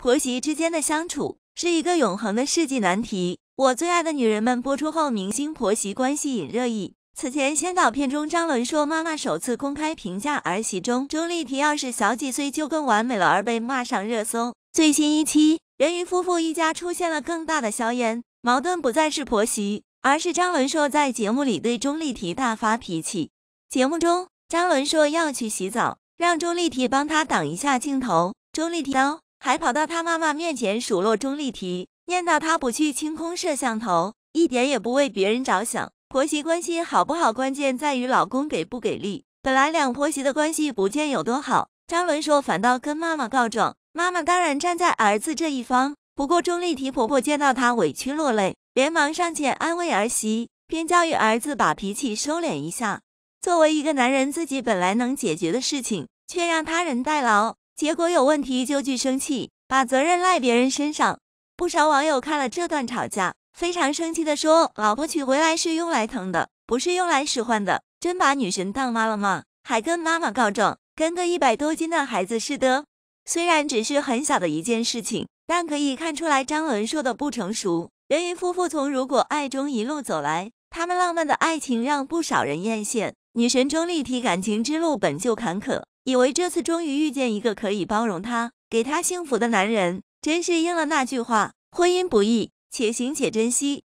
婆媳之间的相处是一个永恒的世纪难题。我最爱的女人们播出后，明星婆媳关系引热议。此前先导片中，张伦硕妈妈首次公开评价儿媳中，钟丽缇要是小几岁就更完美了，而被骂上热搜。最新一期，人鱼夫妇一家出现了更大的硝烟，矛盾不再是婆媳，而是张伦硕在节目里对钟丽缇大发脾气。节目中，张伦硕要去洗澡，让钟丽缇帮他挡一下镜头。钟丽缇哦。还跑到他妈妈面前数落钟丽缇，念叨他不去清空摄像头，一点也不为别人着想。婆媳关系好不好，关键在于老公给不给力。本来两婆媳的关系不见有多好，张伦说反倒跟妈妈告状，妈妈当然站在儿子这一方。不过钟丽缇婆婆见到她委屈落泪，连忙上前安慰儿媳，并教育儿子把脾气收敛一下。作为一个男人，自己本来能解决的事情，却让他人代劳。结果有问题就去生气，把责任赖别人身上。不少网友看了这段吵架，非常生气的说：“老婆娶回来是用来疼的，不是用来使唤的。真把女神当妈了吗？还跟妈妈告状，跟个一百多斤的孩子似的。”虽然只是很小的一件事情，但可以看出来张伦说的不成熟。人鱼夫妇从如果爱中一路走来，他们浪漫的爱情让不少人艳羡。女神中立体感情之路本就坎坷。以为这次终于遇见一个可以包容她、给她幸福的男人，真是应了那句话：婚姻不易，且行且珍惜。